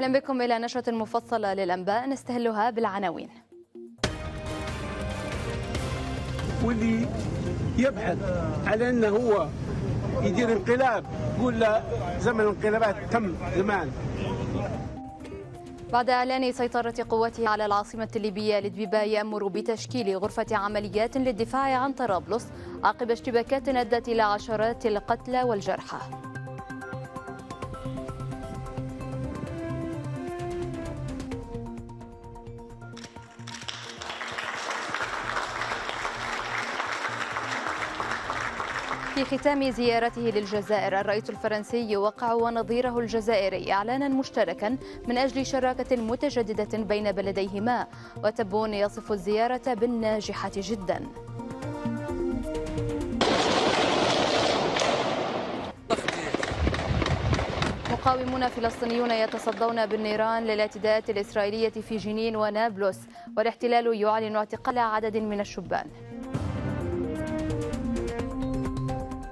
أهلا بكم إلى نشرة مفصلة للأنباء نستهلها بالعناوين واللي يبحث على أنه هو يدير انقلاب يقول له زمن الانقلابات تم زمان بعد إعلان سيطرة قواته على العاصمة الليبية لدبيبا يأمر بتشكيل غرفة عمليات للدفاع عن طرابلس عقب اشتباكات أدت إلى عشرات القتلى والجرحى في ختام زيارته للجزائر الرئيس الفرنسي وقع ونظيره الجزائري إعلانا مشتركا من أجل شراكة متجددة بين بلديهما وتبون يصف الزيارة بالناجحة جدا مقاومون فلسطينيون يتصدون بالنيران للاعتداءات الإسرائيلية في جنين ونابلس والاحتلال يعلن اعتقال عدد من الشبان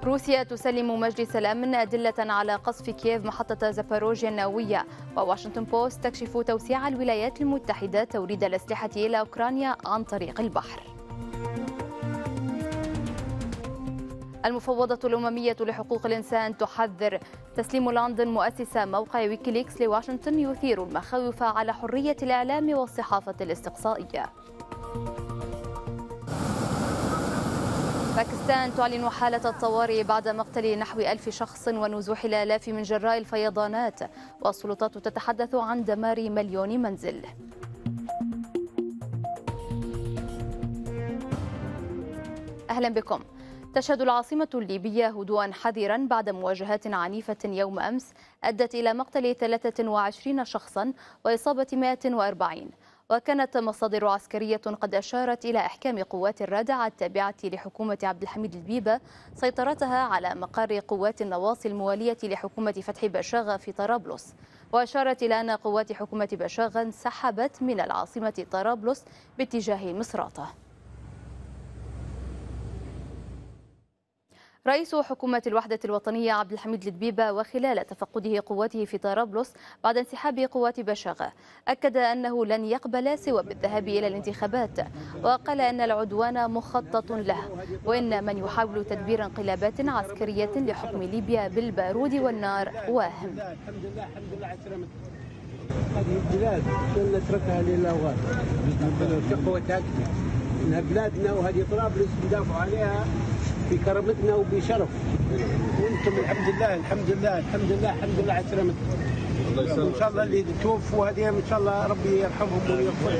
روسيا تسلم مجلس الأمن أدلة على قصف كييف محطة زاباروجيا النووية وواشنطن بوست تكشف توسيع الولايات المتحدة توريد الأسلحة إلى أوكرانيا عن طريق البحر المفوضة الأممية لحقوق الإنسان تحذر تسليم لندن مؤسسة موقع ويكيليكس لواشنطن يثير المخاوف على حرية الإعلام والصحافة الاستقصائية باكستان تعلن حالة الطوارئ بعد مقتل نحو ألف شخص ونزوح الآلاف من جراء الفيضانات والسلطات تتحدث عن دمار مليون منزل أهلا بكم تشهد العاصمة الليبية هدوءا حذرا بعد مواجهات عنيفة يوم أمس أدت إلى مقتل 23 شخصا وإصابة 140 وكانت مصادر عسكرية قد أشارت إلى إحكام قوات الرادع التابعة لحكومة عبد الحميد البيبة سيطرتها على مقر قوات النواصي الموالية لحكومة فتحي بشاغة في طرابلس وأشارت إلى أن قوات حكومة بشاغة انسحبت من العاصمة طرابلس باتجاه مصراته رئيس حكومة الوحدة الوطنية عبد الحميد لدبيبة وخلال تفقده قواته في طرابلس بعد انسحاب قوات بشاغة أكد أنه لن يقبل سوى بالذهاب إلى الانتخابات وقال أن العدوان مخطط له وإن من يحاول تدبير انقلابات عسكرية لحكم ليبيا بالبارود والنار واهم هذه البلاد نتركها للاوغاد قوتها انها بلادنا وهذه طرابلس ندافعوا عليها في كرامتنا وبشرف وانتم الحمد لله الحمد لله الحمد لله الحمد لله على سلامتكم ان شاء الله اللي توفوا هذه ان شاء الله ربي يرحمهم ويغفر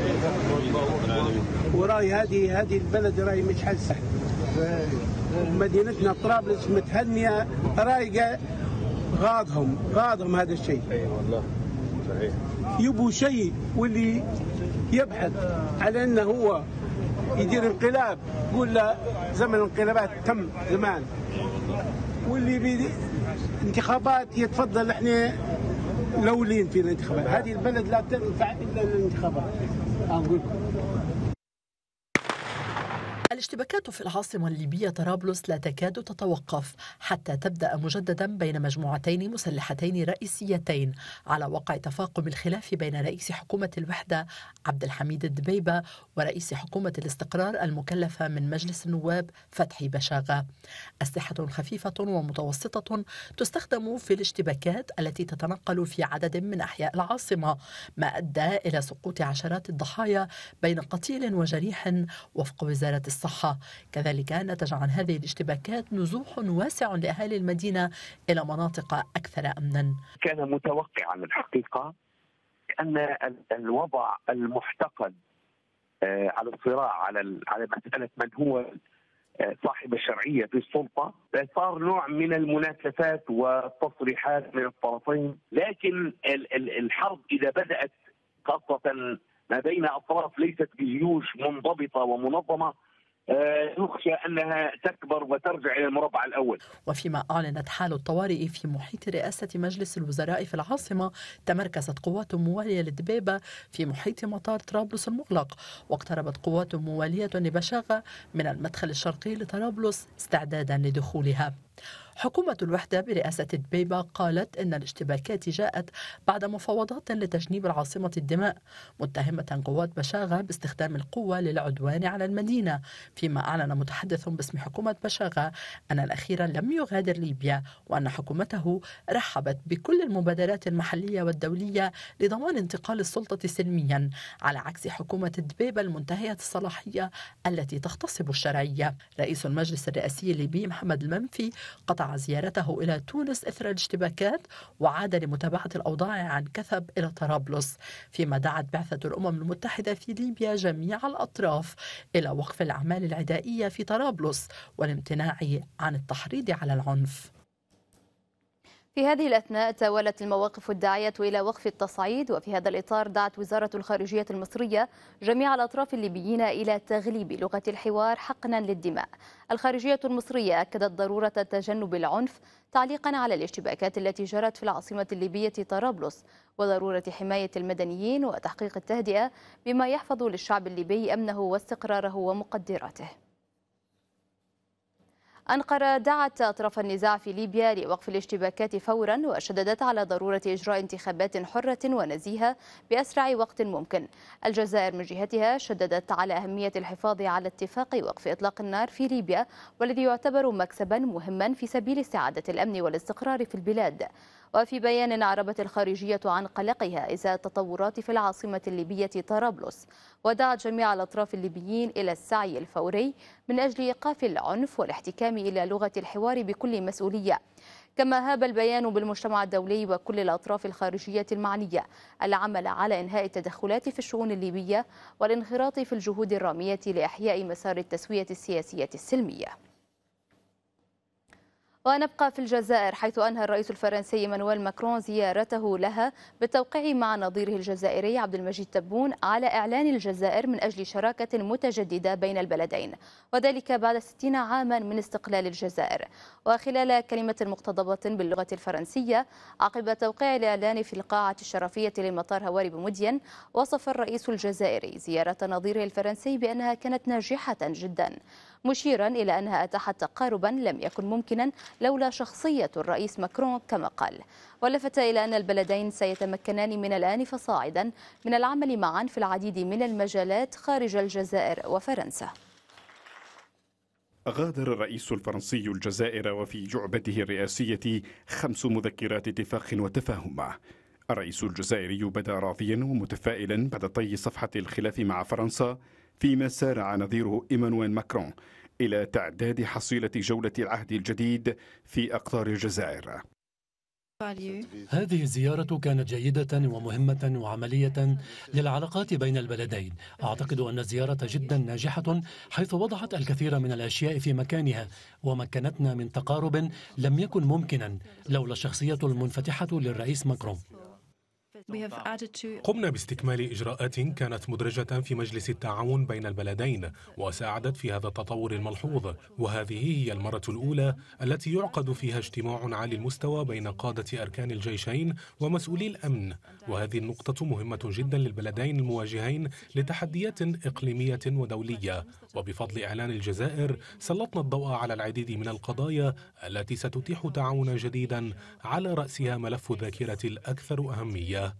وراي هذه هذه البلد راي مش حال سهل مدينتنا طرابلس متهنيه رايقه غاضهم غاضهم هذا الشيء اي والله صحيح يبوا شيء واللي يبحث على انه هو يدير انقلاب قول له زمن الانقلابات تم زمان واللي بيدي انتخابات يتفضل احنا لولين في الانتخابات هذه البلد لا تنفع الا الانتخابات اقول لكم الاشتباكات في العاصمة الليبية طرابلس لا تكاد تتوقف حتى تبدأ مجددا بين مجموعتين مسلحتين رئيسيتين على وقع تفاقم الخلاف بين رئيس حكومة الوحدة عبد الحميد الدبيبة ورئيس حكومة الاستقرار المكلفة من مجلس النواب فتحي بشاغة أسلحة خفيفة ومتوسطة تستخدم في الاشتباكات التي تتنقل في عدد من أحياء العاصمة ما أدى إلى سقوط عشرات الضحايا بين قتيل وجريح وفق وزارة الصحة الصحة كذلك نتج عن هذه الاشتباكات نزوح واسع لأهالي المدينة إلى مناطق أكثر أمنا كان متوقعا الحقيقة أن الوضع المحتقن آه، على الصراع على على مسألة من هو آه، صاحب الشرعية في السلطة صار نوع من المنافسات والتصريحات من الطرفين لكن الحرب إذا بدأت خاصة ما بين أطراف ليست بجيوش منضبطة ومنظمة يخشى انها تكبر وترجع الى المربع الاول. وفيما اعلنت حال الطوارئ في محيط رئاسه مجلس الوزراء في العاصمه، تمركزت قوات مواليه لدبيبه في محيط مطار طرابلس المغلق، واقتربت قوات مواليه لبشاغه من المدخل الشرقي لطرابلس استعدادا لدخولها. حكومة الوحدة برئاسة دبيبة قالت إن الاشتباكات جاءت بعد مفاوضات لتجنيب العاصمة الدماء متهمة قوات بشاغة باستخدام القوة للعدوان على المدينة فيما أعلن متحدث باسم حكومة بشاغة أن الأخير لم يغادر ليبيا وأن حكومته رحبت بكل المبادرات المحلية والدولية لضمان انتقال السلطة سلميا على عكس حكومة دبيبة المنتهية الصلاحية التي تغتصب الشرعية رئيس المجلس الرئاسي الليبي محمد المنفي قطع زيارته إلى تونس إثر الاشتباكات وعاد لمتابعة الأوضاع عن كثب إلى طرابلس فيما دعت بعثة الأمم المتحدة في ليبيا جميع الأطراف إلى وقف الأعمال العدائية في طرابلس والامتناع عن التحريض على العنف في هذه الأثناء توالت المواقف الداعية إلى وقف التصعيد وفي هذا الإطار دعت وزارة الخارجية المصرية جميع الأطراف الليبيين إلى تغليب لغة الحوار حقنا للدماء الخارجية المصرية أكدت ضرورة تجنب العنف تعليقا على الاشتباكات التي جرت في العاصمة الليبية طرابلس وضرورة حماية المدنيين وتحقيق التهدئة بما يحفظ للشعب الليبي أمنه واستقراره ومقدراته أنقرة دعت أطراف النزاع في ليبيا لوقف الاشتباكات فورا وشددت على ضرورة إجراء انتخابات حرة ونزيهة بأسرع وقت ممكن الجزائر من جهتها شددت على أهمية الحفاظ على اتفاق وقف إطلاق النار في ليبيا والذي يعتبر مكسبا مهما في سبيل استعادة الأمن والاستقرار في البلاد وفي بيان أعربت الخارجية عن قلقها إزاء التطورات في العاصمة الليبية طرابلس ودعت جميع الأطراف الليبيين إلى السعي الفوري من أجل إيقاف العنف والاحتكام إلى لغة الحوار بكل مسؤولية كما هاب البيان بالمجتمع الدولي وكل الأطراف الخارجية المعنية العمل على إنهاء التدخلات في الشؤون الليبية والانخراط في الجهود الرامية لإحياء مسار التسوية السياسية السلمية ونبقى في الجزائر حيث أنهى الرئيس الفرنسي مانويل ماكرون زيارته لها بالتوقيع مع نظيره الجزائري عبد المجيد تبون على إعلان الجزائر من أجل شراكة متجددة بين البلدين وذلك بعد 60 عاما من استقلال الجزائر وخلال كلمة مقتضبة باللغة الفرنسية عقب توقيع الإعلان في القاعة الشرفية لمطار هواري بمدين وصف الرئيس الجزائري زيارة نظيره الفرنسي بأنها كانت ناجحة جدا مشيرا إلى أنها أتاحت تقاربا لم يكن ممكنا لولا شخصية الرئيس ماكرون كما قال ولفت إلى أن البلدين سيتمكنان من الآن فصاعدا من العمل معا في العديد من المجالات خارج الجزائر وفرنسا غادر الرئيس الفرنسي الجزائر وفي جعبته الرئاسية خمس مذكرات اتفاق وتفاهم الرئيس الجزائري بدا راضيا ومتفائلا بعد طي صفحة الخلاف مع فرنسا فيما سارع نظيره إيمانويل ماكرون إلى تعداد حصيلة جولة العهد الجديد في أقطار الجزائر هذه الزيارة كانت جيدة ومهمة وعملية للعلاقات بين البلدين أعتقد أن الزيارة جدا ناجحة حيث وضعت الكثير من الأشياء في مكانها ومكنتنا من تقارب لم يكن ممكنا لولا الشخصية المنفتحة للرئيس ماكرون قمنا باستكمال إجراءات كانت مدرجة في مجلس التعاون بين البلدين وساعدت في هذا التطور الملحوظ وهذه هي المرة الأولى التي يعقد فيها اجتماع عالي المستوى بين قادة أركان الجيشين ومسؤولي الأمن وهذه النقطة مهمة جدا للبلدين المواجهين لتحديات إقليمية ودولية وبفضل إعلان الجزائر سلطنا الضوء على العديد من القضايا التي ستتيح تعاونا جديدا على رأسها ملف الذاكرة الأكثر أهمية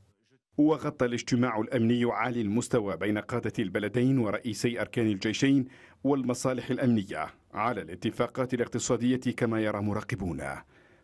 وغطى الاجتماع الامني عالي المستوى بين قاده البلدين ورئيسي اركان الجيشين والمصالح الامنيه على الاتفاقات الاقتصاديه كما يرى مراقبون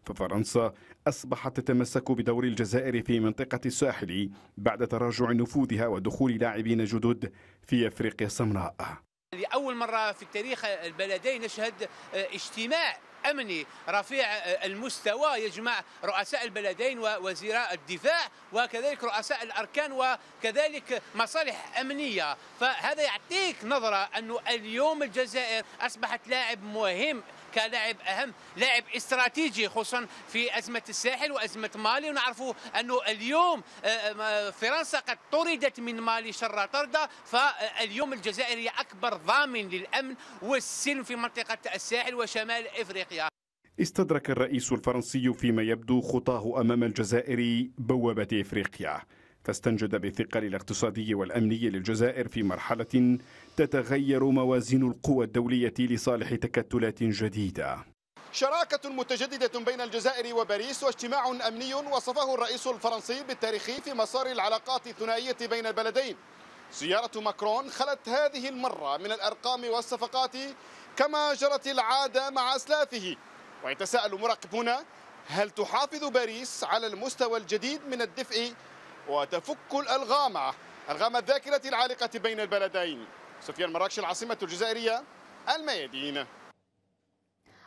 ففرنسا اصبحت تتمسك بدور الجزائر في منطقه الساحل بعد تراجع نفوذها ودخول لاعبين جدد في افريقيا السمراء لأول مرة في تاريخ البلدين نشهد آه، اجتماع امني رفيع آه، المستوى يجمع رؤساء البلدين ووزراء الدفاع وكذلك رؤساء الاركان وكذلك مصالح امنيه فهذا يعطيك نظره انه اليوم الجزائر اصبحت لاعب مهم كلاعب اهم لاعب استراتيجي خصوصا في ازمه الساحل وازمه مالي ونعرفوا انه اليوم آه، آه، فرنسا قد طردت من مالي شر طرده فاليوم الجزائر هي اكبر ضامن للامن والسلم في منطقه الساحل وشمال افريقيا استدرك الرئيس الفرنسي فيما يبدو خطاه امام الجزائر بوابه افريقيا تستنجد بالثقل الاقتصادي والأمني للجزائر في مرحلة تتغير موازين القوى الدولية لصالح تكتلات جديدة شراكة متجددة بين الجزائر وباريس واجتماع أمني وصفه الرئيس الفرنسي بالتاريخي في مسار العلاقات الثنائية بين البلدين زيارة ماكرون خلت هذه المرة من الأرقام والصفقات كما جرت العادة مع أسلافه ويتساءل مراقبون هل تحافظ باريس على المستوى الجديد من الدفء وتفك الألغام ألغام الذاكرة العالقة بين البلدين سفيان مراكش العاصمة الجزائرية الميادين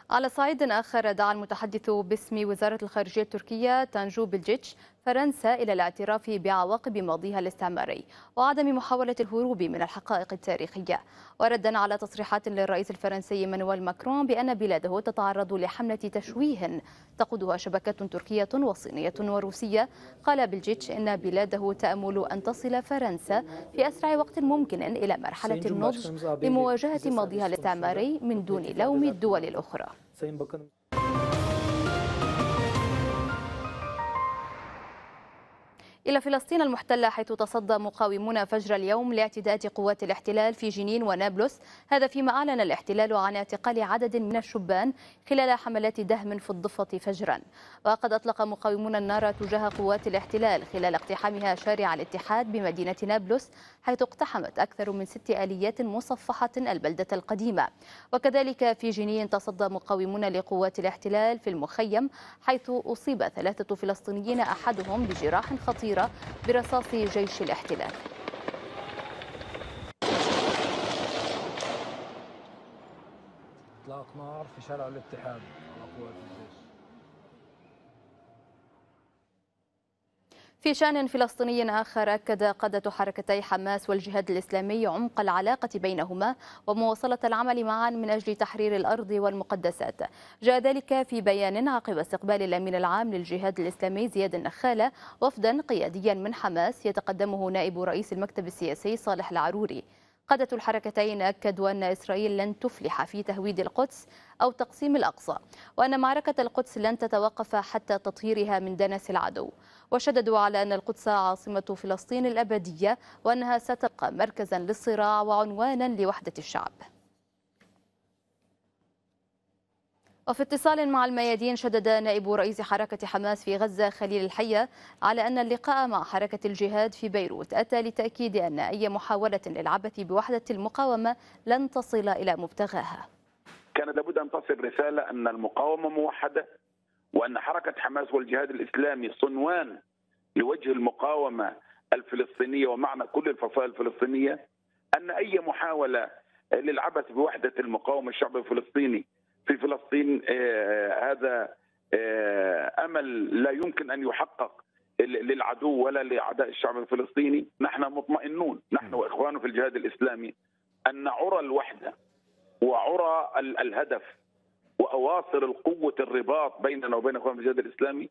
على صعيد آخر دعا المتحدث باسم وزارة الخارجية التركية تانجو بلجيتش فرنسا إلى الاعتراف بعواقب ماضيها الاستعماري وعدم محاولة الهروب من الحقائق التاريخية وردا على تصريحات للرئيس الفرنسي مانويل ماكرون بأن بلاده تتعرض لحملة تشويه تقودها شبكات تركية وصينية وروسية قال بلجيتش أن بلاده تأمل أن تصل فرنسا في أسرع وقت ممكن إلى مرحلة النضج لمواجهة ماضيها الاستعماري من دون لوم الدول الأخرى Sayın Bakanım إلى فلسطين المحتلة حيث تصدى مقاومون فجر اليوم لاعتداءات قوات الاحتلال في جنين ونابلس هذا فيما أعلن الاحتلال عن اعتقال عدد من الشبان خلال حملات دهم في الضفة فجرا وقد أطلق مقاومون النار تجاه قوات الاحتلال خلال اقتحامها شارع الاتحاد بمدينة نابلس حيث اقتحمت أكثر من ست آليات مصفحة البلدة القديمة وكذلك في جنين تصدى مقاومون لقوات الاحتلال في المخيم حيث أصيب ثلاثة فلسطينيين أحدهم بجراح خطيرة الأخيرة برصاص جيش الاحتلال اطلاق نار في شارع الاتحاد على قوات في شأن فلسطيني آخر أكد قادة حركتي حماس والجهاد الإسلامي عمق العلاقة بينهما ومواصلة العمل معا من أجل تحرير الأرض والمقدسات جاء ذلك في بيان عقب استقبال الأمين العام للجهاد الإسلامي زياد النخالة وفدا قياديا من حماس يتقدمه نائب رئيس المكتب السياسي صالح العروري قادة الحركتين أكدوا أن إسرائيل لن تفلح في تهويد القدس أو تقسيم الأقصى وأن معركة القدس لن تتوقف حتى تطهيرها من دنس العدو وشددوا على أن القدس عاصمة فلسطين الأبدية وأنها ستبقى مركزا للصراع وعنوانا لوحدة الشعب وفي اتصال مع الميادين شدد نائب رئيس حركة حماس في غزة خليل الحية على أن اللقاء مع حركة الجهاد في بيروت أتى لتأكيد أن أي محاولة للعبث بوحدة المقاومة لن تصل إلى مبتغاها كان لابد أن تصل رسالة أن المقاومة موحدة وأن حركة حماس والجهاد الإسلامي صنوان لوجه المقاومة الفلسطينية ومعنى كل الفصائل الفلسطينية أن أي محاولة للعبث بوحدة المقاومة الشعب الفلسطيني في فلسطين آه، آه، هذا آه، امل لا يمكن ان يحقق للعدو ولا لاعداء الشعب الفلسطيني، نحن مطمئنون نحن واخوانه في الجهاد الاسلامي ان عرى الوحده وعرى الهدف واواصر القوه الرباط بيننا وبين اخواننا في الجهاد الاسلامي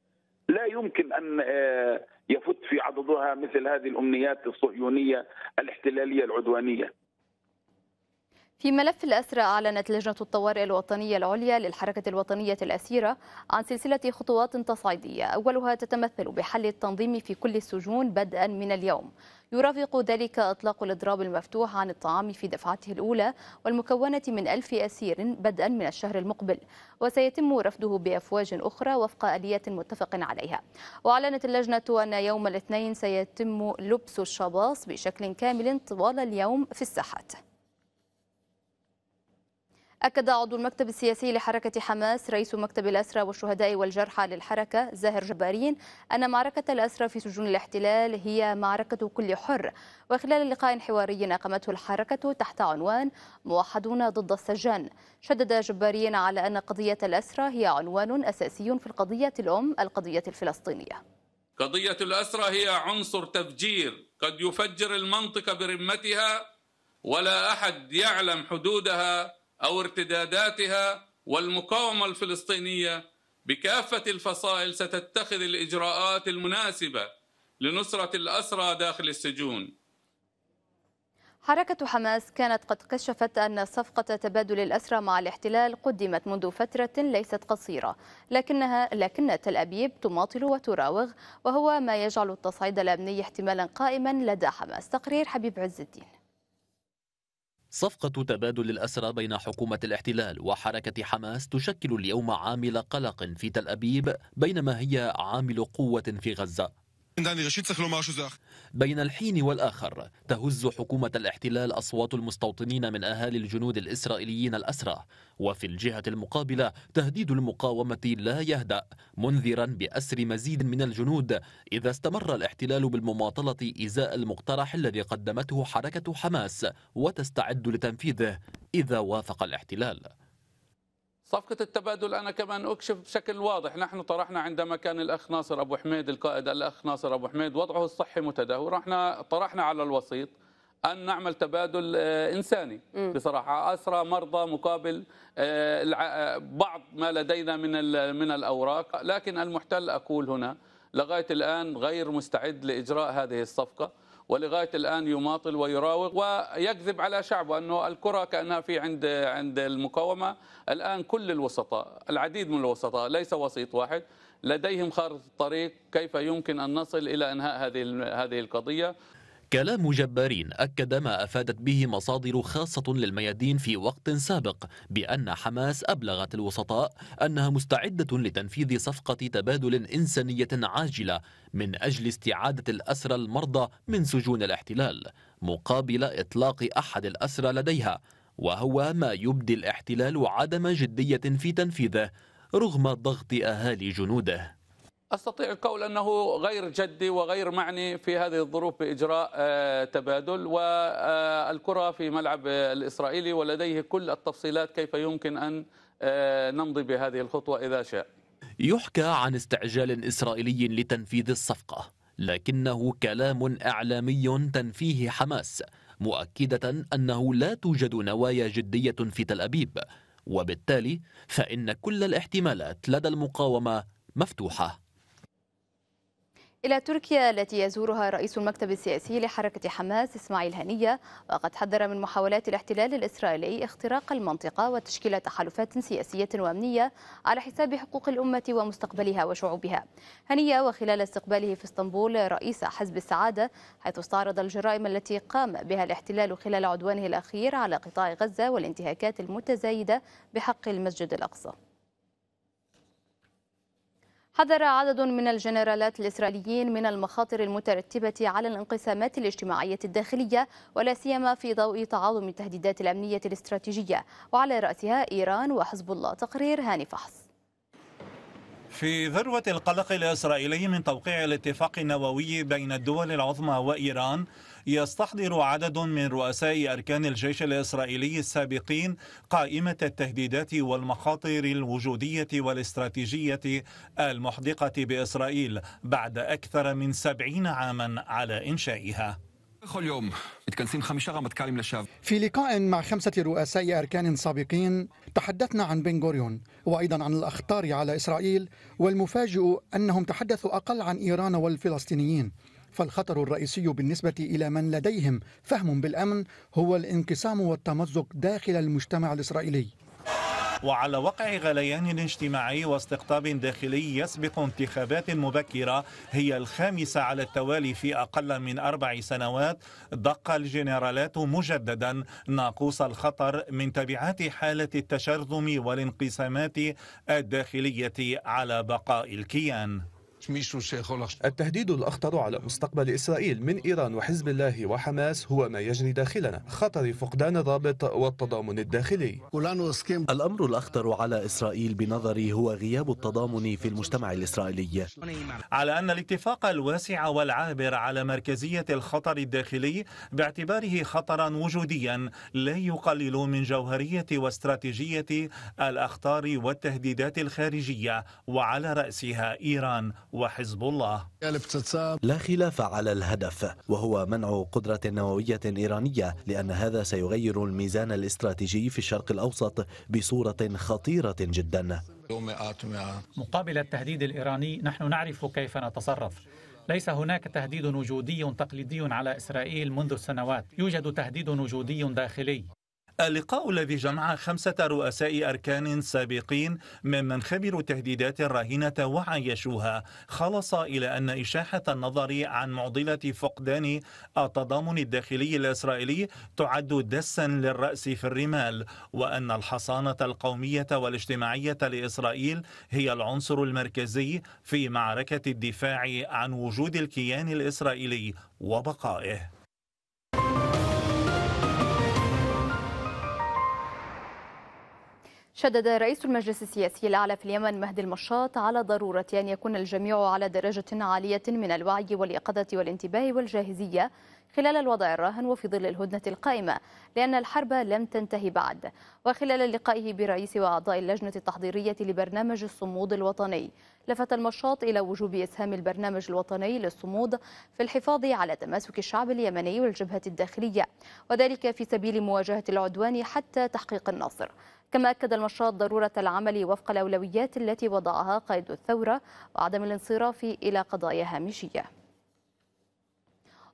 لا يمكن ان يفت في عضدها مثل هذه الامنيات الصهيونيه الاحتلاليه العدوانيه. في ملف الأسرى أعلنت لجنة الطوارئ الوطنية العليا للحركة الوطنية الأسيرة عن سلسلة خطوات تصعيدية أولها تتمثل بحل التنظيم في كل السجون بدءا من اليوم يرافق ذلك إطلاق الإضراب المفتوح عن الطعام في دفعته الأولى والمكونة من ألف أسير بدءا من الشهر المقبل وسيتم رفضه بأفواج أخرى وفق آلية متفق عليها وأعلنت اللجنة أن يوم الاثنين سيتم لبس الشباص بشكل كامل طوال اليوم في الساحات أكد عضو المكتب السياسي لحركة حماس رئيس مكتب الأسرى والشهداء والجرحى للحركة زاهر جبارين أن معركة الأسرى في سجون الاحتلال هي معركة كل حر وخلال لقاء حواري أقامته الحركة تحت عنوان موحدون ضد السجان شدد جبارين على أن قضية الأسرى هي عنوان أساسي في القضية الأم القضية الفلسطينية قضية الأسرى هي عنصر تفجير قد يفجر المنطقة برمتها ولا أحد يعلم حدودها او ارتداداتها والمقاومه الفلسطينيه بكافه الفصائل ستتخذ الاجراءات المناسبه لنصره الاسرى داخل السجون حركة حماس كانت قد كشفت أن صفقة تبادل الأسرى مع الاحتلال قدمت منذ فترة ليست قصيرة لكنها لكن تل أبيب تماطل وتراوغ وهو ما يجعل التصعيد الأمني احتمالا قائما لدى حماس تقرير حبيب عز الدين صفقة تبادل الأسرى بين حكومة الاحتلال وحركة حماس تشكل اليوم عامل قلق في تل أبيب بينما هي عامل قوة في غزة بين الحين والآخر تهز حكومة الاحتلال أصوات المستوطنين من أهالي الجنود الإسرائيليين الأسرى وفي الجهة المقابلة تهديد المقاومة لا يهدأ منذرا بأسر مزيد من الجنود إذا استمر الاحتلال بالمماطلة إزاء المقترح الذي قدمته حركة حماس وتستعد لتنفيذه إذا وافق الاحتلال صفقة التبادل أنا كمان أكشف بشكل واضح نحن طرحنا عندما كان الأخ ناصر أبو حميد القائد الأخ ناصر أبو حميد وضعه الصحي متدهور احنا طرحنا على الوسيط أن نعمل تبادل آه، إنساني بصراحة أسرى مرضى مقابل آه، آه، بعض ما لدينا من من الأوراق لكن المحتل أقول هنا لغاية الآن غير مستعد لإجراء هذه الصفقة ولغايه الان يماطل ويراوغ ويكذب على شعبه انه الكره كانها في عند عند المقاومه الان كل الوسطاء العديد من الوسطاء ليس وسيط واحد لديهم خارطه الطريق كيف يمكن ان نصل الى انهاء هذه هذه القضيه كلام جبارين أكد ما أفادت به مصادر خاصة للميادين في وقت سابق بأن حماس أبلغت الوسطاء أنها مستعدة لتنفيذ صفقة تبادل إنسانية عاجلة من أجل استعادة الأسرى المرضى من سجون الاحتلال مقابل إطلاق أحد الأسرى لديها وهو ما يبدي الاحتلال عدم جدية في تنفيذه رغم ضغط أهالي جنوده استطيع القول انه غير جدي وغير معني في هذه الظروف باجراء آه، تبادل والكره في ملعب الاسرائيلي ولديه كل التفصيلات كيف يمكن ان آه، نمضي بهذه الخطوه اذا شاء. يحكى عن استعجال اسرائيلي لتنفيذ الصفقه، لكنه كلام اعلامي تنفيه حماس، مؤكده انه لا توجد نوايا جديه في تل ابيب، وبالتالي فان كل الاحتمالات لدى المقاومه مفتوحه. إلى تركيا التي يزورها رئيس المكتب السياسي لحركة حماس إسماعيل هنية وقد حذر من محاولات الاحتلال الإسرائيلي اختراق المنطقة وتشكيل تحالفات سياسية وأمنية على حساب حقوق الأمة ومستقبلها وشعوبها هنية وخلال استقباله في اسطنبول رئيس حزب السعادة حيث استعرض الجرائم التي قام بها الاحتلال خلال عدوانه الأخير على قطاع غزة والانتهاكات المتزايدة بحق المسجد الأقصى حذر عدد من الجنرالات الإسرائيليين من المخاطر المترتبة على الانقسامات الاجتماعية الداخلية ولا سيما في ضوء تعاظم التهديدات الأمنية الاستراتيجية وعلى رأسها إيران وحزب الله تقرير هاني فحص في ذروة القلق الإسرائيلي من توقيع الاتفاق النووي بين الدول العظمى وإيران يستحضر عدد من رؤساء أركان الجيش الإسرائيلي السابقين قائمة التهديدات والمخاطر الوجودية والاستراتيجية المحدقة بإسرائيل بعد أكثر من سبعين عاما على إنشائها في لقاء مع خمسة رؤساء أركان سابقين تحدثنا عن بن غوريون وأيضا عن الأخطار على إسرائيل والمفاجئ أنهم تحدثوا أقل عن إيران والفلسطينيين فالخطر الرئيسي بالنسبة إلى من لديهم فهم بالأمن هو الانقسام والتمزق داخل المجتمع الإسرائيلي وعلى وقع غليان اجتماعي واستقطاب داخلي يسبق انتخابات مبكرة هي الخامسة على التوالي في أقل من أربع سنوات دق الجنرالات مجددا ناقوس الخطر من تبعات حالة التشرذم والانقسامات الداخلية على بقاء الكيان التهديد الأخطر على مستقبل إسرائيل من إيران وحزب الله وحماس هو ما يجري داخلنا خطر فقدان الرابط والتضامن الداخلي الأمر الأخطر على إسرائيل بنظري هو غياب التضامن في المجتمع الإسرائيلي على أن الاتفاق الواسع والعابر على مركزية الخطر الداخلي باعتباره خطرا وجوديا لا يقلل من جوهرية واستراتيجية الأخطار والتهديدات الخارجية وعلى رأسها إيران وحزب الله لا خلاف على الهدف وهو منع قدرة نووية إيرانية لأن هذا سيغير الميزان الاستراتيجي في الشرق الأوسط بصورة خطيرة جدا مقابل التهديد الإيراني نحن نعرف كيف نتصرف ليس هناك تهديد وجودي تقليدي على إسرائيل منذ السنوات يوجد تهديد وجودي داخلي اللقاء الذي جمع خمسة رؤساء أركان سابقين ممن خبروا تهديدات الراهنة وعايشوها خلص إلى أن إشاحة النظر عن معضلة فقدان التضامن الداخلي الإسرائيلي تعد دسا للرأس في الرمال وأن الحصانة القومية والاجتماعية لإسرائيل هي العنصر المركزي في معركة الدفاع عن وجود الكيان الإسرائيلي وبقائه شدد رئيس المجلس السياسي الأعلى في اليمن مهدي المشاط على ضرورة أن يكون الجميع على درجة عالية من الوعي واليقظة والانتباه والجاهزية خلال الوضع الراهن وفي ظل الهدنة القائمة لأن الحرب لم تنتهي بعد وخلال لقائه برئيس وأعضاء اللجنة التحضيرية لبرنامج الصمود الوطني لفت المشاط إلى وجوب إسهام البرنامج الوطني للصمود في الحفاظ على تماسك الشعب اليمني والجبهة الداخلية وذلك في سبيل مواجهة العدوان حتى تحقيق النصر كما أكد المشروع ضرورة العمل وفق الأولويات التي وضعها قائد الثورة وعدم الانصراف إلى قضايا هامشية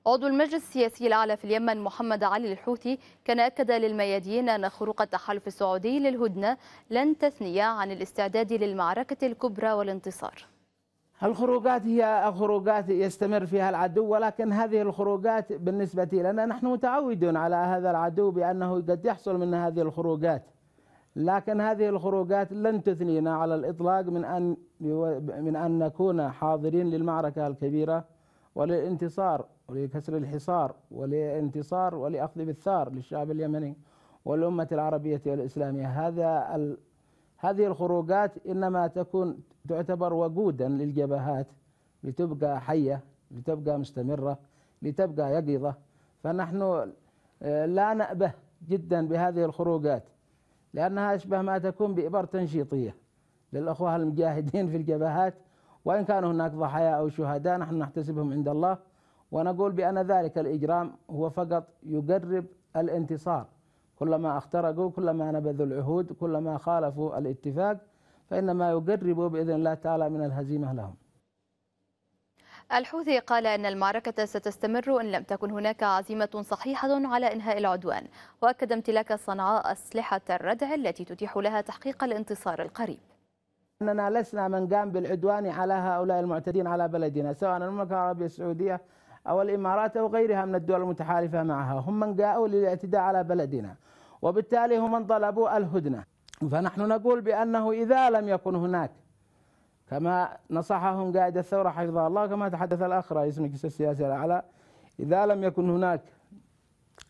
عضو المجلس السياسي الأعلى في اليمن محمد علي الحوثي كان أكد للميادين أن خروق التحالف السعودي للهدنة لن تثني عن الاستعداد للمعركة الكبرى والانتصار الخروجات هي خروجات يستمر فيها العدو ولكن هذه الخروجات بالنسبة لنا نحن متعودون على هذا العدو بأنه قد يحصل من هذه الخروجات لكن هذه الخروجات لن تثنينا على الإطلاق من أن من أن نكون حاضرين للمعركة الكبيرة وللانتصار ولكسر الحصار ولانتصار ولأخذ بالثار للشعب اليمني والأمة العربية والإسلامية هذا ال... هذه الخروجات إنما تكون تعتبر وقودا للجبهات لتبقى حية لتبقى مستمرة لتبقى يقظة فنحن آه، لا نأبه جدا بهذه الخروجات لأنها أشبه ما تكون بإبر تنشيطية للأخوة المجاهدين في الجبهات وإن كان هناك ضحايا أو شهداء نحن نحتسبهم عند الله ونقول بأن ذلك الإجرام هو فقط يقرب الانتصار كلما اخترقوا كلما نبذوا العهود كلما خالفوا الاتفاق فإنما يقربوا بإذن الله تعالى من الهزيمة لهم الحوثي قال أن المعركة ستستمر إن لم تكن هناك عزيمة صحيحة على إنهاء العدوان وأكد امتلاك صنعاء أسلحة الردع التي تتيح لها تحقيق الانتصار القريب أننا لسنا من قام بالعدوان على هؤلاء المعتدين على بلدنا سواء المملكة العربية السعودية أو الإمارات أو غيرها من الدول المتحالفة معها هم من جاءوا للاعتداء على بلدنا وبالتالي هم من طلبوا الهدنة فنحن نقول بأنه إذا لم يكن هناك كما نصحهم قائد الثورة حفظه الله كما تحدث الأخ رئيس مجلس السياسي آه، الأعلى إذا لم يكن هناك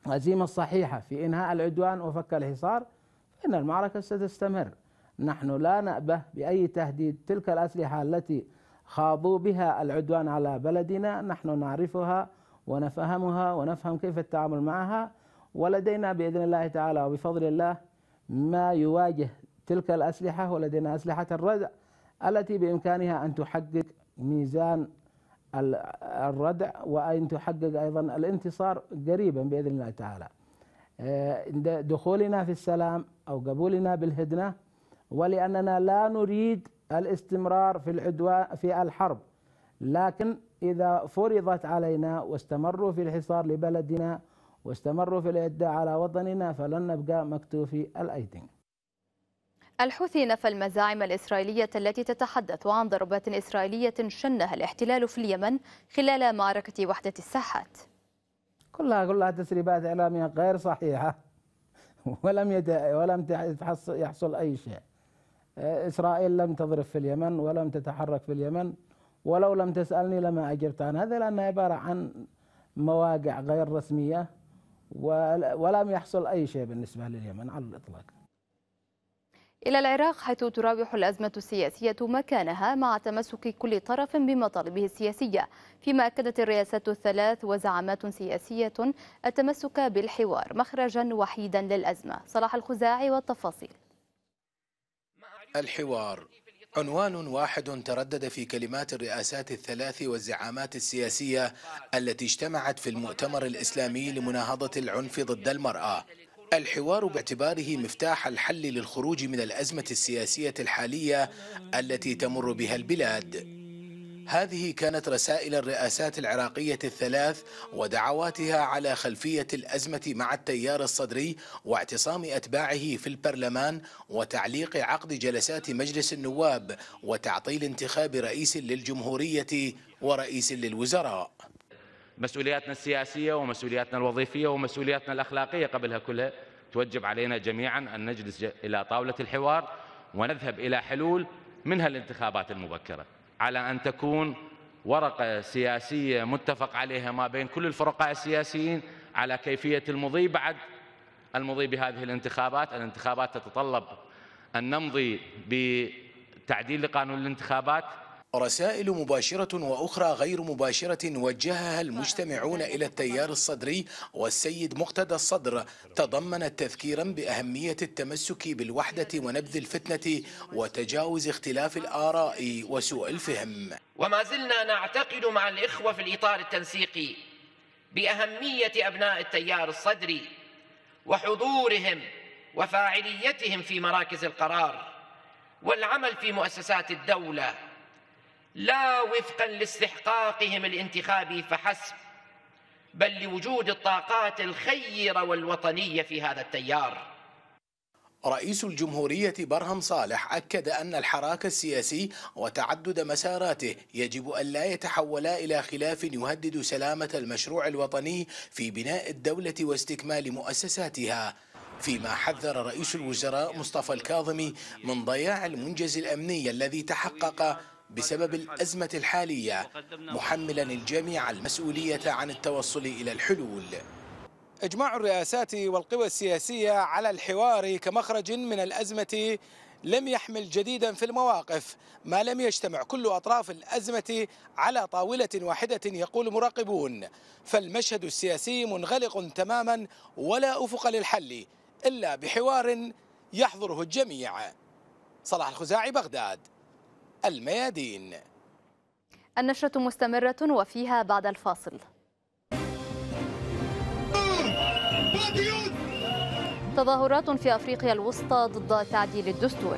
عزيمة صحيحة في إنهاء العدوان وفك الحصار فإن المعركة ستستمر نحن لا نأبه بأي تهديد تلك الأسلحة التي خاضوا بها العدوان على بلدنا نحن نعرفها ونفهمها ونفهم كيف التعامل معها ولدينا بإذن الله تعالى وبفضل الله ما يواجه تلك الأسلحة ولدينا أسلحة الردع التي بإمكانها أن تحقق ميزان الردع وأن تحقق أيضا الانتصار قريبا بإذن الله تعالى آه، دخولنا في السلام أو قبولنا بالهدنة ولأننا لا نريد الاستمرار في العدوان في الحرب لكن إذا فرضت علينا واستمروا في الحصار لبلدنا واستمروا في الإعداء على وطننا فلن نبقى مكتوفي الأيدين الحوثي نفى المزاعم الإسرائيلية التي تتحدث عن ضربات إسرائيلية شنها الاحتلال في اليمن خلال معركة وحدة الساحات كلها كلها تسريبات إعلامية غير صحيحة ولم يت... ولم يحصل أي شيء إسرائيل لم تضرب في اليمن ولم تتحرك في اليمن ولو لم تسألني لما أجبت عن هذا لأنها عبارة عن مواقع غير رسمية ولم يحصل أي شيء بالنسبة لليمن على الإطلاق إلى العراق حيث تراوح الأزمة السياسية مكانها مع تمسك كل طرف بمطالبه السياسية فيما أكدت الرئاسات الثلاث وزعامات سياسية التمسك بالحوار مخرجا وحيدا للأزمة صلاح الخزاعي والتفاصيل الحوار عنوان واحد تردد في كلمات الرئاسات الثلاث والزعامات السياسية التي اجتمعت في المؤتمر الإسلامي لمناهضة العنف ضد المرأة الحوار باعتباره مفتاح الحل للخروج من الأزمة السياسية الحالية التي تمر بها البلاد هذه كانت رسائل الرئاسات العراقية الثلاث ودعواتها على خلفية الأزمة مع التيار الصدري واعتصام أتباعه في البرلمان وتعليق عقد جلسات مجلس النواب وتعطيل انتخاب رئيس للجمهورية ورئيس للوزراء مسؤولياتنا السياسية ومسؤولياتنا الوظيفية ومسؤولياتنا الأخلاقية قبلها كلها توجب علينا جميعا أن نجلس إلى طاولة الحوار ونذهب إلى حلول منها الانتخابات المبكرة على أن تكون ورقة سياسية متفق عليها ما بين كل الفرقاء السياسيين على كيفية المضي بعد المضي بهذه الانتخابات الانتخابات تتطلب أن نمضي بتعديل لقانون الانتخابات رسائل مباشرة وأخرى غير مباشرة وجهها المجتمعون إلى التيار الصدري والسيد مقتدى الصدر تضمنت تذكيرا بأهمية التمسك بالوحدة ونبذ الفتنة وتجاوز اختلاف الآراء وسوء الفهم وما زلنا نعتقد مع الإخوة في الإطار التنسيقي بأهمية أبناء التيار الصدري وحضورهم وفاعليتهم في مراكز القرار والعمل في مؤسسات الدوله لا وفقا لاستحقاقهم الانتخابي فحسب بل لوجود الطاقات الخيرة والوطنية في هذا التيار رئيس الجمهورية برهم صالح أكد أن الحراك السياسي وتعدد مساراته يجب أن لا يتحولا إلى خلاف يهدد سلامة المشروع الوطني في بناء الدولة واستكمال مؤسساتها فيما حذر رئيس الوزراء مصطفى الكاظمي من ضياع المنجز الأمني الذي تحقق بسبب الأزمة الحالية محملا الجميع المسؤولية عن التوصل إلى الحلول إجماع الرئاسات والقوى السياسية على الحوار كمخرج من الأزمة لم يحمل جديدا في المواقف ما لم يجتمع كل أطراف الأزمة على طاولة واحدة يقول مراقبون فالمشهد السياسي منغلق تماما ولا أفق للحل إلا بحوار يحضره الجميع صلاح الخزاعي بغداد الميادين النشرة مستمرة وفيها بعد الفاصل تظاهرات في أفريقيا الوسطى ضد تعديل الدستور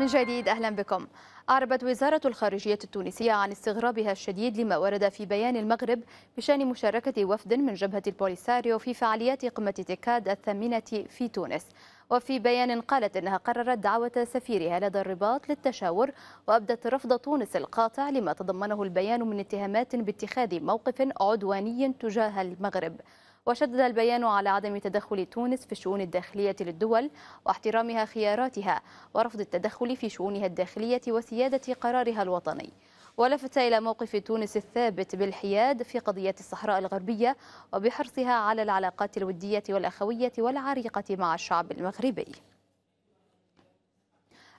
من جديد أهلا بكم أعربت وزارة الخارجية التونسية عن استغرابها الشديد لما ورد في بيان المغرب بشأن مشاركة وفد من جبهة البوليساريو في فعاليات قمة تكاد الثامنة في تونس وفي بيان قالت أنها قررت دعوة سفيرها لدى الرباط للتشاور وأبدت رفض تونس القاطع لما تضمنه البيان من اتهامات باتخاذ موقف عدواني تجاه المغرب وشدد البيان على عدم تدخل تونس في الشؤون الداخلية للدول واحترامها خياراتها ورفض التدخل في شؤونها الداخلية وسيادة قرارها الوطني ولفت إلى موقف تونس الثابت بالحياد في قضية الصحراء الغربية وبحرصها على العلاقات الودية والأخوية والعريقة مع الشعب المغربي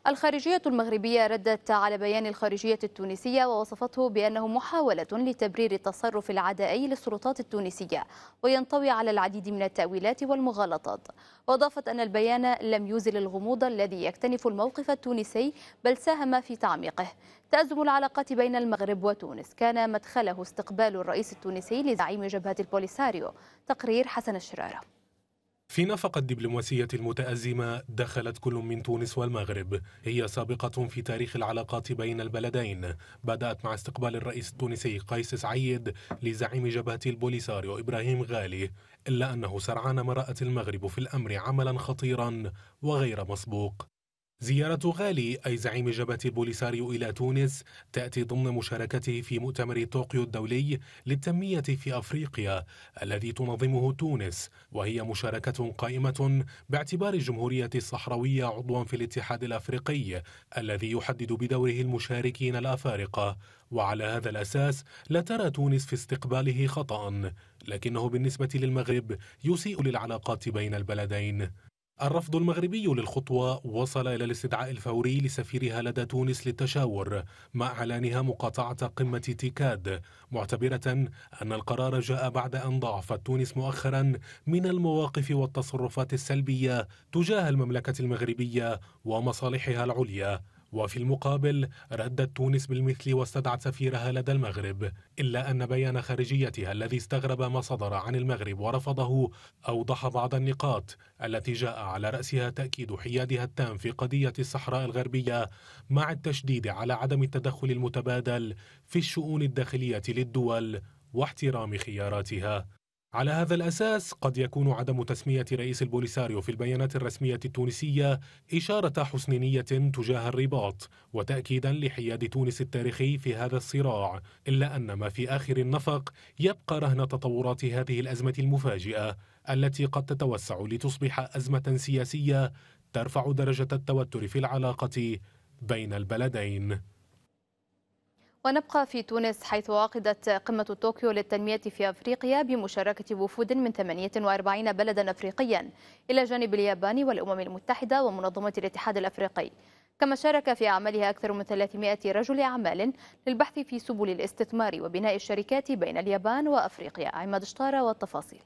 الخارجية المغربية ردت على بيان الخارجية التونسية ووصفته بأنه محاولة لتبرير التصرف العدائي للسلطات التونسية وينطوي على العديد من التأويلات والمغالطات وأضافت أن البيان لم يزل الغموض الذي يكتنف الموقف التونسي بل ساهم في تعميقه تأزم العلاقات بين المغرب وتونس كان مدخله استقبال الرئيس التونسي لزعيم جبهة البوليساريو تقرير حسن الشرارة في نفق الدبلوماسية المتأزمة دخلت كل من تونس والمغرب هي سابقة في تاريخ العلاقات بين البلدين بدأت مع استقبال الرئيس التونسي قيس سعيد لزعيم جبهة البوليساريو إبراهيم غالي إلا أنه سرعان ما رأت المغرب في الأمر عملا خطيرا وغير مسبوق زيارة غالي أي زعيم جبهة البوليساريو إلى تونس تأتي ضمن مشاركته في مؤتمر طوكيو الدولي للتنمية في أفريقيا الذي تنظمه تونس وهي مشاركة قائمة باعتبار الجمهورية الصحراوية عضوا في الاتحاد الأفريقي الذي يحدد بدوره المشاركين الأفارقة وعلى هذا الأساس لا ترى تونس في استقباله خطأ لكنه بالنسبة للمغرب يسيء للعلاقات بين البلدين الرفض المغربي للخطوة وصل إلى الاستدعاء الفوري لسفيرها لدى تونس للتشاور مع إعلانها مقاطعة قمة تيكاد معتبرة أن القرار جاء بعد أن ضعفت تونس مؤخرا من المواقف والتصرفات السلبية تجاه المملكة المغربية ومصالحها العليا وفي المقابل ردت تونس بالمثل واستدعت سفيرها لدى المغرب إلا أن بيان خارجيتها الذي استغرب ما صدر عن المغرب ورفضه أوضح بعض النقاط التي جاء على رأسها تأكيد حيادها التام في قضية الصحراء الغربية مع التشديد على عدم التدخل المتبادل في الشؤون الداخلية للدول واحترام خياراتها على هذا الأساس قد يكون عدم تسمية رئيس البوليساريو في البيانات الرسمية التونسية إشارة نية تجاه الرباط وتأكيدا لحياد تونس التاريخي في هذا الصراع إلا أن ما في آخر النفق يبقى رهن تطورات هذه الأزمة المفاجئة التي قد تتوسع لتصبح أزمة سياسية ترفع درجة التوتر في العلاقة بين البلدين ونبقى في تونس حيث عقدت قمة طوكيو للتنمية في أفريقيا بمشاركة وفود من 48 بلدا أفريقيا إلى جانب اليابان والأمم المتحدة ومنظمة الاتحاد الأفريقي كما شارك في أعمالها أكثر من 300 رجل أعمال للبحث في سبل الاستثمار وبناء الشركات بين اليابان وأفريقيا عماد شطارة والتفاصيل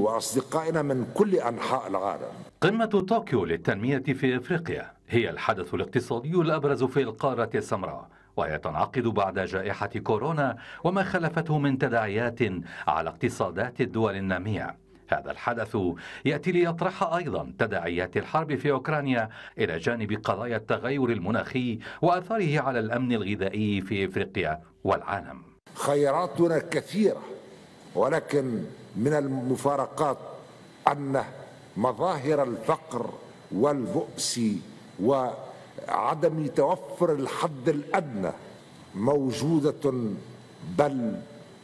وأصدقائنا من كل أنحاء العالم قمة طوكيو للتنمية في أفريقيا هي الحدث الاقتصادي الأبرز في القارة السمراء ويتنعقد بعد جائحة كورونا وما خلفته من تداعيات على اقتصادات الدول النامية هذا الحدث يأتي ليطرح أيضا تداعيات الحرب في أوكرانيا إلى جانب قضايا التغير المناخي وأثاره على الأمن الغذائي في إفريقيا والعالم خيراتنا كثيرة ولكن من المفارقات أن مظاهر الفقر والبؤس و عدم توفر الحد الادنى موجوده بل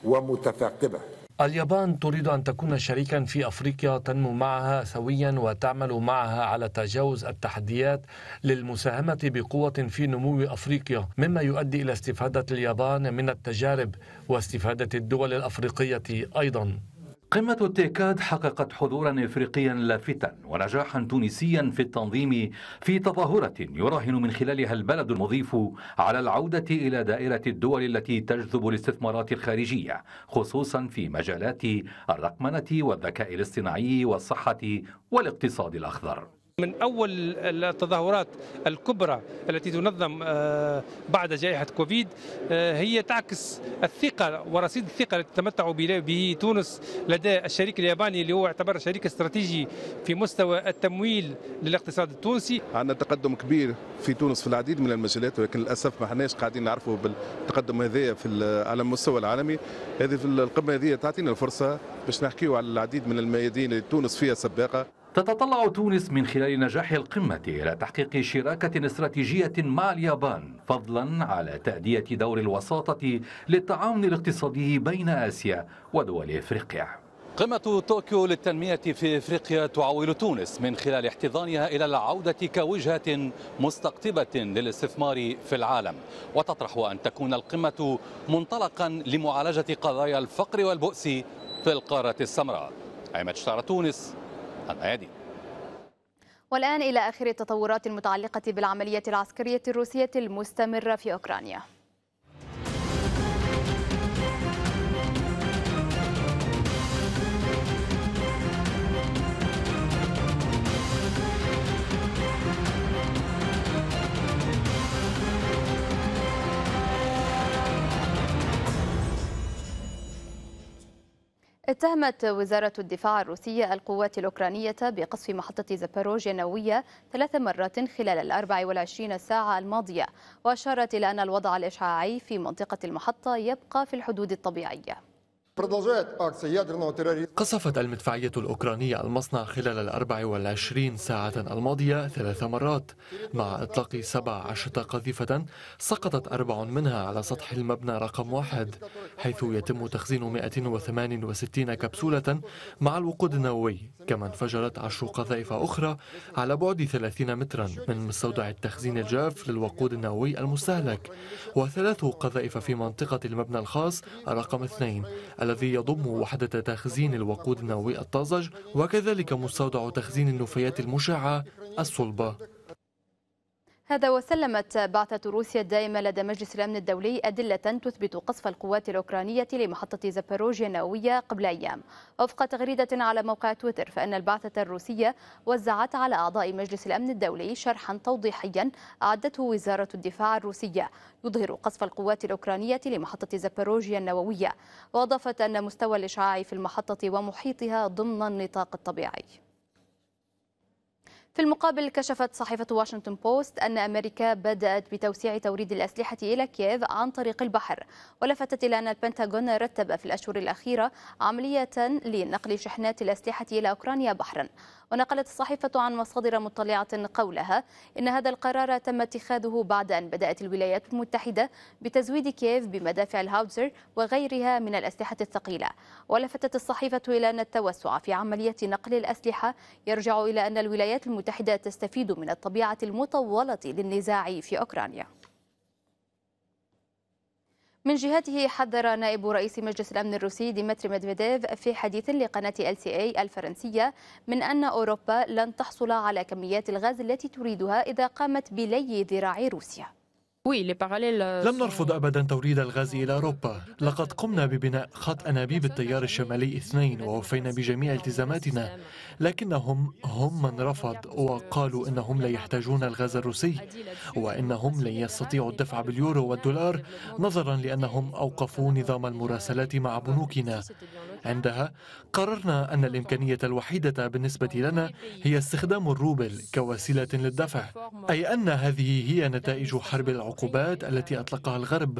ومتثاقبه اليابان تريد أن تكون شريكا في أفريقيا تنمو معها سويا وتعمل معها على تجاوز التحديات للمساهمة بقوة في نمو أفريقيا مما يؤدي إلى استفادة اليابان من التجارب واستفادة الدول الأفريقية أيضا قمة التيكاد حققت حضورا افريقيا لافتا ونجاحا تونسيا في التنظيم في تظاهرة يراهن من خلالها البلد المضيف على العودة إلى دائرة الدول التي تجذب الاستثمارات الخارجية خصوصا في مجالات الرقمنة والذكاء الاصطناعي والصحة والاقتصاد الأخضر من اول التظاهرات الكبرى التي تنظم آه، بعد جائحه كوفيد آه، هي تعكس الثقه ورصيد الثقه التي تتمتع به تونس لدى الشريك الياباني اللي هو يعتبر شريك استراتيجي في مستوى التمويل للاقتصاد التونسي. عندنا تقدم كبير في تونس في العديد من المجالات ولكن للاسف ما حناش قاعدين نعرفوا بالتقدم هذايا في على المستوى العالمي هذه القمه هذه تعطينا الفرصه باش نحكيو على العديد من الميادين اللي تونس فيها سباقه تتطلع تونس من خلال نجاح القمة إلى تحقيق شراكة استراتيجية مع اليابان فضلا على تأدية دور الوساطة للتعاون الاقتصادي بين آسيا ودول إفريقيا قمة طوكيو للتنمية في افريقيا تعول تونس من خلال احتضانها الى العودة كوجهة مستقطبة للاستثمار في العالم، وتطرح ان تكون القمة منطلقا لمعالجة قضايا الفقر والبؤس في القارة السمراء. عمد شتار تونس الأيادي والآن إلى آخر التطورات المتعلقة بالعملية العسكرية الروسية المستمرة في أوكرانيا اتهمت وزارة الدفاع الروسية القوات الأوكرانية بقصف محطة زاباروجيا النووية ثلاث مرات خلال ال 24 ساعة الماضية وأشارت إلى أن الوضع الإشعاعي في منطقة المحطة يبقى في الحدود الطبيعية قصفت المدفعية الأوكرانية المصنع خلال الأربع والعشرين ساعة الماضية ثلاث مرات مع إطلاق سبع عشرة قذيفة سقطت أربع منها على سطح المبنى رقم واحد حيث يتم تخزين 168 كبسولة مع الوقود النووي كما انفجرت عشر قذائف أخرى على بعد 30 مترا من مستودع التخزين الجاف للوقود النووي المستهلك وثلاث قذائف في منطقة المبنى الخاص رقم اثنين الذي يضم وحدة تخزين الوقود النووي الطازج وكذلك مستودع تخزين النفايات المشعة الصلبة هذا وسلمت بعثة روسيا الدائمة لدى مجلس الأمن الدولي أدلة تثبت قصف القوات الأوكرانية لمحطة زاباروجيا النووية قبل أيام وفق تغريدة على موقع تويتر فإن البعثة الروسية وزعت على أعضاء مجلس الأمن الدولي شرحا توضيحيا أعدته وزارة الدفاع الروسية يظهر قصف القوات الأوكرانية لمحطة زاباروجيا النووية وأضافت أن مستوى الإشعاع في المحطة ومحيطها ضمن النطاق الطبيعي في المقابل كشفت صحيفة واشنطن بوست أن أمريكا بدأت بتوسيع توريد الأسلحة إلى كييف عن طريق البحر ولفتت إلى أن البنتاغون رتب في الأشهر الأخيرة عملية لنقل شحنات الأسلحة إلى أوكرانيا بحرا ونقلت الصحيفة عن مصادر مطلعة قولها إن هذا القرار تم اتخاذه بعد أن بدأت الولايات المتحدة بتزويد كييف بمدافع الهاوزر وغيرها من الأسلحة الثقيلة ولفتت الصحيفة إلى أن التوسع في عملية نقل الأسلحة يرجع إلى أن الولايات المتحدة تستفيد من الطبيعة المطولة للنزاع في أوكرانيا من جهته حذر نائب رئيس مجلس الأمن الروسي ديمتري ميدفيديف في حديث لقناة ال سي اي الفرنسية من أن أوروبا لن تحصل على كميات الغاز التي تريدها إذا قامت بلي ذراع روسيا Euh, لم نرفض أبدا توريد الغاز إلى أوروبا لقد قمنا ببناء خط أنابيب التيار الشمالي اثنين ووفينا بجميع التزاماتنا لكنهم هم من رفض وقالوا إنهم لا يحتاجون الغاز الروسي وإنهم لن يستطيعوا الدفع باليورو والدولار نظرا لأنهم أوقفوا نظام المراسلات مع بنوكنا عندها قررنا أن الإمكانية الوحيدة بالنسبة لنا هي استخدام الروبل كوسيلة للدفع أي أن هذه هي نتائج حرب العقوبات التي أطلقها الغرب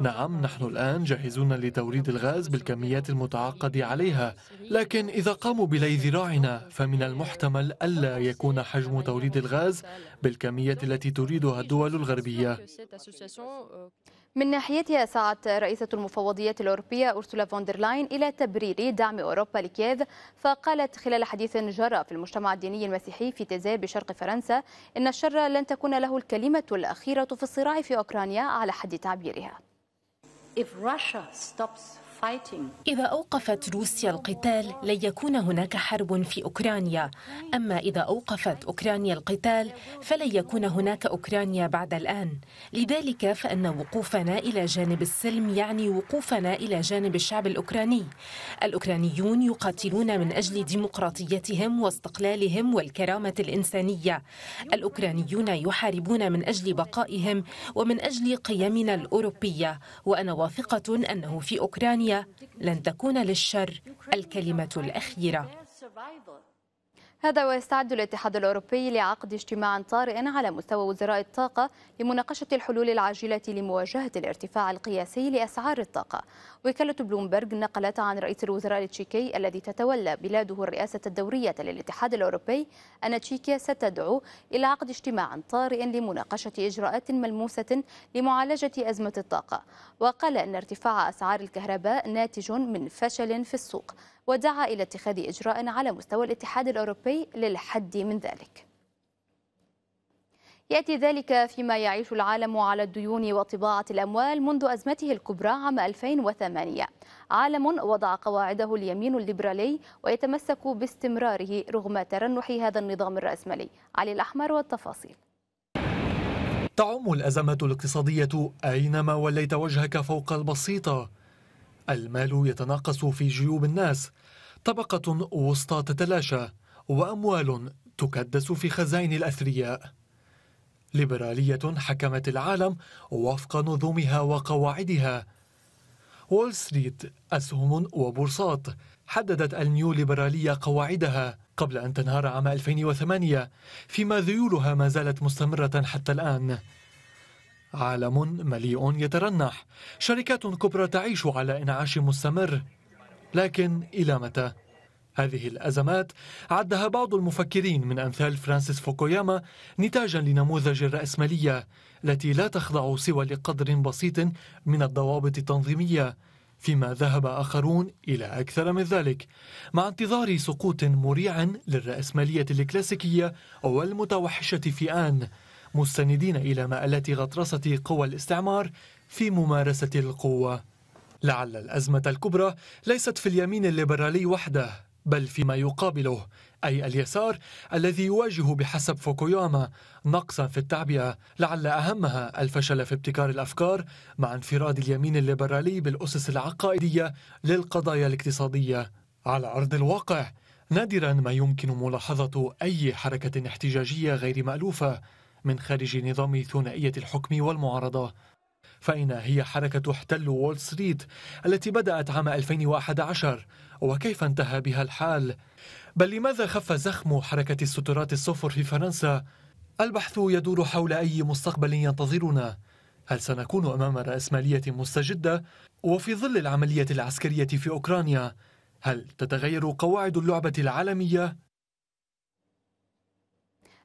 نعم نحن الآن جاهزون لتوريد الغاز بالكميات المتعاقد عليها لكن إذا قاموا بلي ذراعنا فمن المحتمل ألا يكون حجم توريد الغاز بالكمية التي تريدها الدول الغربية من ناحيتها سعت رئيسة المفوضية الأوروبية أرسولا فوندرلاين إلى تبرير دعم أوروبا لكييف فقالت خلال حديث جرى في المجتمع الديني المسيحي في تيزير بشرق فرنسا إن الشر لن تكون له الكلمة الأخيرة في الصراع في أوكرانيا على حد تعبيرها. If Russia stops إذا أوقفت روسيا القتال لن يكون هناك حرب في أوكرانيا أما إذا أوقفت أوكرانيا القتال فلن يكون هناك أوكرانيا بعد الآن لذلك فإن وقوفنا إلى جانب السلم يعني وقوفنا إلى جانب الشعب الأوكراني الأوكرانيون يقاتلون من أجل ديمقراطيتهم واستقلالهم والكرامة الإنسانية الأوكرانيون يحاربون من أجل بقائهم ومن أجل قيمنا الأوروبية وأنا واثقة أنه في أوكرانيا لن تكون للشر الكلمة الأخيرة هذا ويستعد الاتحاد الأوروبي لعقد اجتماع طارئ على مستوى وزراء الطاقة لمناقشة الحلول العاجلة لمواجهة الارتفاع القياسي لأسعار الطاقة وكالة بلومبرج نقلت عن رئيس الوزراء التشيكي الذي تتولى بلاده الرئاسة الدورية للاتحاد الأوروبي أن تشيكيا ستدعو إلى عقد اجتماع طارئ لمناقشة إجراءات ملموسة لمعالجة أزمة الطاقة وقال أن ارتفاع أسعار الكهرباء ناتج من فشل في السوق ودعا إلى اتخاذ إجراء على مستوى الاتحاد الأوروبي للحد من ذلك يأتي ذلك فيما يعيش العالم على الديون وطباعة الأموال منذ أزمته الكبرى عام 2008 عالم وضع قواعده اليمين الليبرالي ويتمسك باستمراره رغم ترنح هذا النظام الرأسمالي علي الأحمر والتفاصيل تعم الأزمة الاقتصادية أينما وليت وجهك فوق البسيطة المال يتناقص في جيوب الناس طبقة وسطى تتلاشى وأموال تكدس في خزائن الأثرياء ليبرالية حكمت العالم وفق نظمها وقواعدها وول ستريت أسهم وبورصات حددت النيو ليبرالية قواعدها قبل أن تنهار عام 2008 فيما ذيولها ما زالت مستمرة حتى الآن عالم مليء يترنح شركات كبرى تعيش على انعاش مستمر لكن الى متى هذه الازمات عدها بعض المفكرين من امثال فرانسيس فوكوياما نتاجا لنموذج الراسماليه التي لا تخضع سوى لقدر بسيط من الضوابط التنظيميه فيما ذهب اخرون الى اكثر من ذلك مع انتظار سقوط مريع للراسماليه الكلاسيكيه والمتوحشه في ان مستندين إلى مآلات غطرسة قوى الاستعمار في ممارسة القوة لعل الأزمة الكبرى ليست في اليمين الليبرالي وحده بل فيما يقابله أي اليسار الذي يواجه بحسب فوكوياما نقصا في التعبئة لعل أهمها الفشل في ابتكار الأفكار مع انفراد اليمين الليبرالي بالأسس العقائدية للقضايا الاقتصادية على أرض الواقع نادرا ما يمكن ملاحظة أي حركة احتجاجية غير مألوفة من خارج نظام ثنائية الحكم والمعارضة فأين هي حركة احتل وول ستريت التي بدأت عام 2011 وكيف انتهى بها الحال؟ بل لماذا خف زخم حركة السترات الصفر في فرنسا؟ البحث يدور حول أي مستقبل ينتظرنا هل سنكون أمام رأسمالية مستجدة؟ وفي ظل العملية العسكرية في أوكرانيا هل تتغير قواعد اللعبة العالمية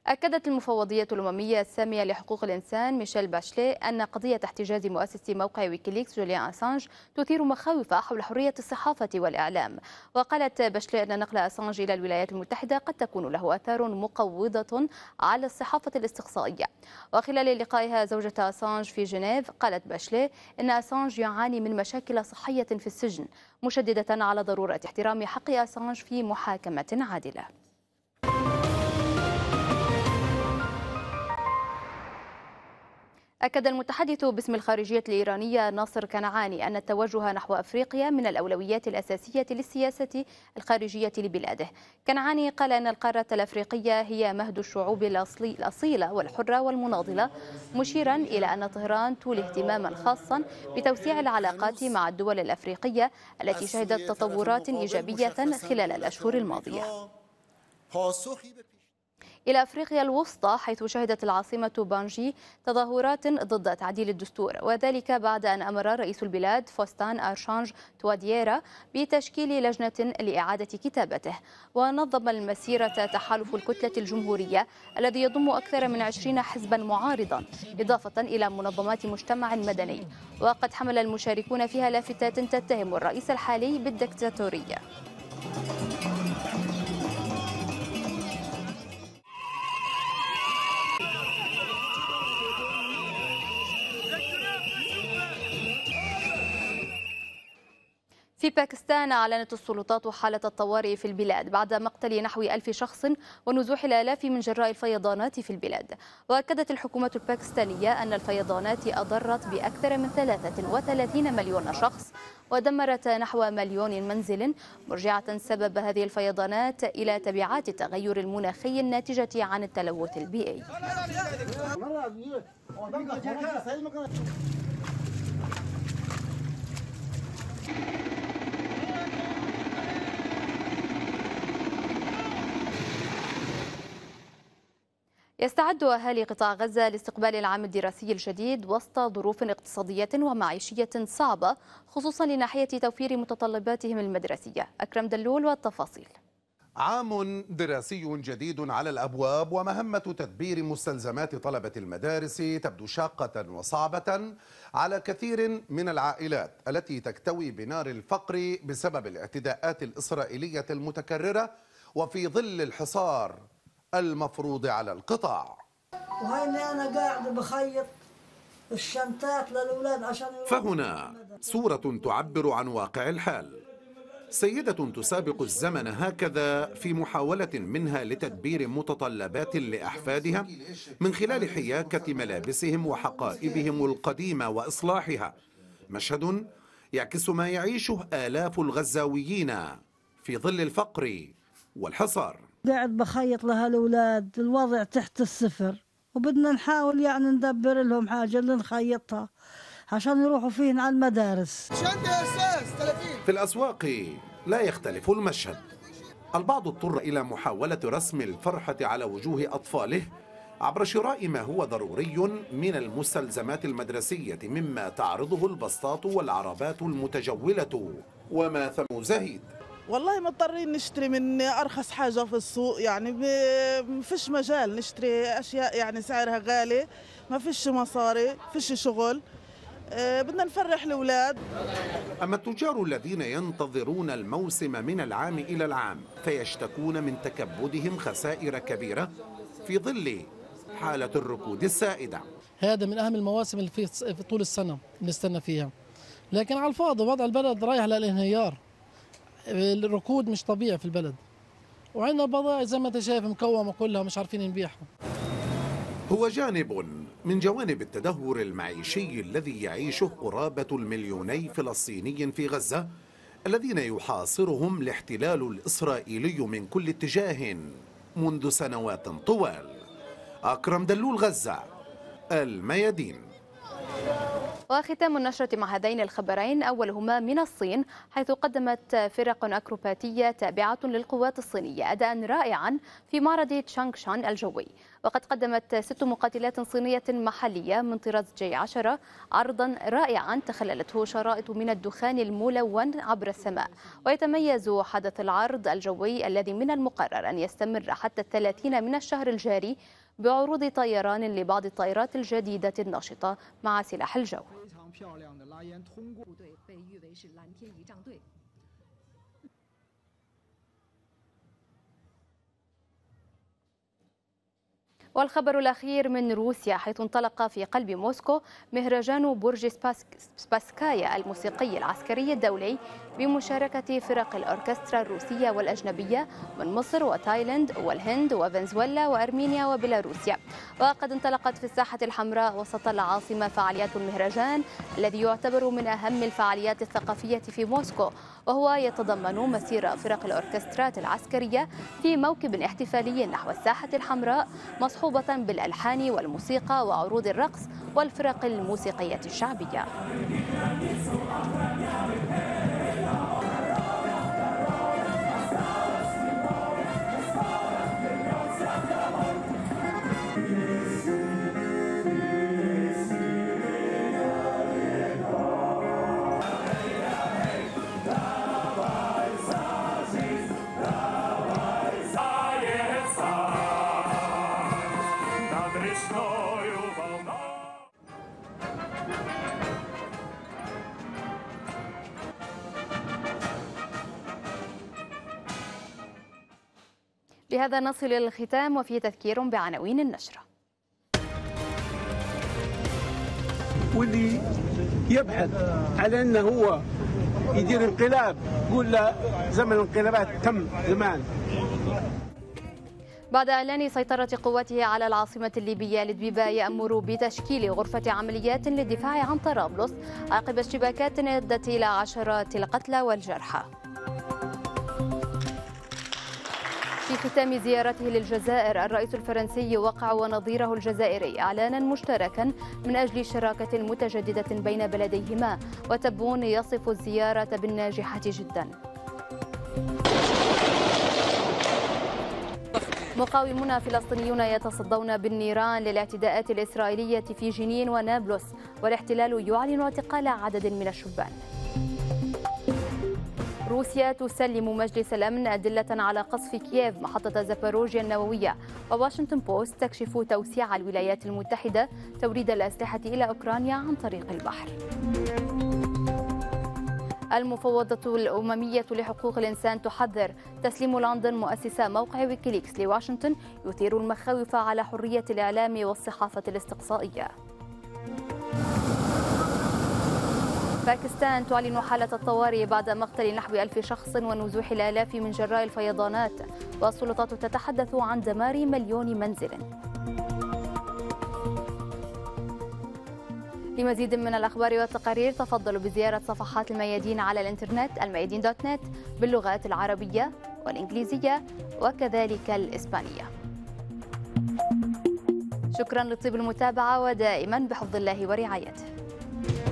أكدت المفوضية الأممية السامية لحقوق الإنسان ميشيل باشلي أن قضية احتجاز مؤسس موقع ويكيليكس جوليان أسانج تثير مخاوف حول حرية الصحافة والإعلام وقالت باشلي أن نقل أسانج إلى الولايات المتحدة قد تكون له آثار مقوضة على الصحافة الاستقصائية وخلال لقائها زوجة أسانج في جنيف قالت باشلي أن أسانج يعاني من مشاكل صحية في السجن مشددة على ضرورة احترام حق أسانج في محاكمة عادلة أكد المتحدث باسم الخارجية الإيرانية ناصر كنعاني أن التوجه نحو أفريقيا من الأولويات الأساسية للسياسة الخارجية لبلاده كنعاني قال أن القارة الأفريقية هي مهد الشعوب الأصيلة والحرة والمناضلة مشيرا إلى أن طهران تولي اهتماما خاصا بتوسيع العلاقات مع الدول الأفريقية التي شهدت تطورات إيجابية خلال الأشهر الماضية إلى أفريقيا الوسطى حيث شهدت العاصمة بانجي تظاهرات ضد تعديل الدستور وذلك بعد أن أمر رئيس البلاد فوستان أرشانج توادييرا بتشكيل لجنة لإعادة كتابته ونظم المسيرة تحالف الكتلة الجمهورية الذي يضم أكثر من 20 حزبا معارضا إضافة إلى منظمات مجتمع مدني وقد حمل المشاركون فيها لافتات تتهم الرئيس الحالي بالدكتاتورية في باكستان أعلنت السلطات حالة الطوارئ في البلاد بعد مقتل نحو ألف شخص ونزوح الآلاف من جراء الفيضانات في البلاد وأكدت الحكومة الباكستانية أن الفيضانات أضرت بأكثر من 33 مليون شخص ودمرت نحو مليون منزل مرجعة سبب هذه الفيضانات إلى تبعات التغير المناخي الناتجة عن التلوث البيئي يستعد أهالي قطاع غزة لاستقبال العام الدراسي الجديد وسط ظروف اقتصادية ومعيشية صعبة خصوصا لناحية توفير متطلباتهم المدرسية أكرم دلول والتفاصيل عام دراسي جديد على الابواب ومهمه تدبير مستلزمات طلبه المدارس تبدو شاقه وصعبه على كثير من العائلات التي تكتوي بنار الفقر بسبب الاعتداءات الاسرائيليه المتكرره وفي ظل الحصار المفروض على القطاع. وهيني انا قاعد بخيط الشنطات للاولاد عشان فهنا صوره تعبر عن واقع الحال. سيدة تسابق الزمن هكذا في محاولة منها لتدبير متطلبات لأحفادها من خلال حياكة ملابسهم وحقائبهم القديمة وإصلاحها مشهد يعكس ما يعيشه آلاف الغزاويين في ظل الفقر والحصار قاعد بخيط لهالأولاد الوضع تحت الصفر وبدنا نحاول يعني ندبر لهم حاجة اللي نخيطها عشان يروحوا فيهن على المدارس في الأسواق لا يختلف المشهد البعض اضطر إلى محاولة رسم الفرحة على وجوه أطفاله عبر شراء ما هو ضروري من المستلزمات المدرسية مما تعرضه البسطات والعربات المتجولة وما ثم زهيد والله مضطرين نشتري من ارخص حاجه في السوق يعني ما فيش مجال نشتري اشياء يعني سعرها غالي ما فيش مصاري فيش شغل آه، بدنا نفرح الأولاد أما التجار الذين ينتظرون الموسم من العام إلى العام فيشتكون من تكبدهم خسائر كبيرة في ظل حالة الركود السائدة هذا من أهم المواسم اللي في طول السنة بنستنى فيها لكن على الفاضي وضع البلد رايح للانهيار الركود مش طبيعي في البلد وعندنا بضائع زي ما انت شايف مكومه كلها مش عارفين نبيعها هو جانب من جوانب التدهور المعيشي الذي يعيشه قرابة المليوني فلسطيني في غزة الذين يحاصرهم الاحتلال الإسرائيلي من كل اتجاه منذ سنوات طوال أكرم دلول غزة الميادين وختام النشرة مع هذين الخبرين أولهما من الصين حيث قدمت فرق أكروباتية تابعة للقوات الصينية أداء رائعا في معرض تشانغشان الجوي وقد قدمت ست مقاتلات صينية محلية من طراز جي 10 عرضا رائعا تخللته شرائط من الدخان الملون عبر السماء ويتميز حدث العرض الجوي الذي من المقرر أن يستمر حتى الثلاثين من الشهر الجاري بعروض طيران لبعض الطائرات الجديدة الناشطة مع سلاح الجو والخبر الأخير من روسيا حيث انطلق في قلب موسكو مهرجان برج سباسكايا الموسيقي العسكري الدولي بمشاركة فرق الأوركسترا الروسية والأجنبية من مصر وتايلاند والهند وفنزويلا وأرمينيا وبيلاروسيا وقد انطلقت في الساحة الحمراء وسط العاصمة فعاليات المهرجان الذي يعتبر من أهم الفعاليات الثقافية في موسكو وهو يتضمن مسير فرق الأوركسترات العسكرية في موكب احتفالي نحو الساحة الحمراء مصحوب مصحوبة بالألحان والموسيقى وعروض الرقص والفرق الموسيقية الشعبية بهذا نصل إلى الختام وفي تذكير بعناوين النشرة واللي يبحث على أنه هو يدير انقلاب يقول له زمن الانقلابات تم زمان بعد إعلان سيطرة قواته على العاصمة الليبية لدبيبا يأمر بتشكيل غرفة عمليات للدفاع عن طرابلس عقب اشتباكات أدت إلى عشرات القتلى والجرحى في ختام زيارته للجزائر الرئيس الفرنسي وقع ونظيره الجزائري اعلانا مشتركا من اجل شراكه متجدده بين بلديهما وتبون يصف الزياره بالناجحه جدا مقاومون فلسطينيون يتصدون بالنيران للاعتداءات الإسرائيلية في جنين ونابلس والاحتلال يعلن اعتقال عدد من الشبان روسيا تسلم مجلس الأمن أدلة على قصف كييف محطة زاباروجيا النووية وواشنطن بوست تكشف توسيع الولايات المتحدة توريد الأسلحة إلى أوكرانيا عن طريق البحر المفوضة الأممية لحقوق الإنسان تحذر تسليم لندن مؤسسة موقع ويكيليكس لواشنطن يثير المخاوف على حرية الإعلام والصحافة الاستقصائية باكستان تعلن حالة الطوارئ بعد مقتل نحو ألف شخص ونزوح الآلاف من جراء الفيضانات والسلطات تتحدث عن دمار مليون منزل لمزيد من الأخبار والتقارير تفضلوا بزيارة صفحات الميادين على الإنترنت الميادين دوت نت باللغات العربية والإنجليزية وكذلك الإسبانية شكرا لطيب المتابعة ودائما بحفظ الله ورعايته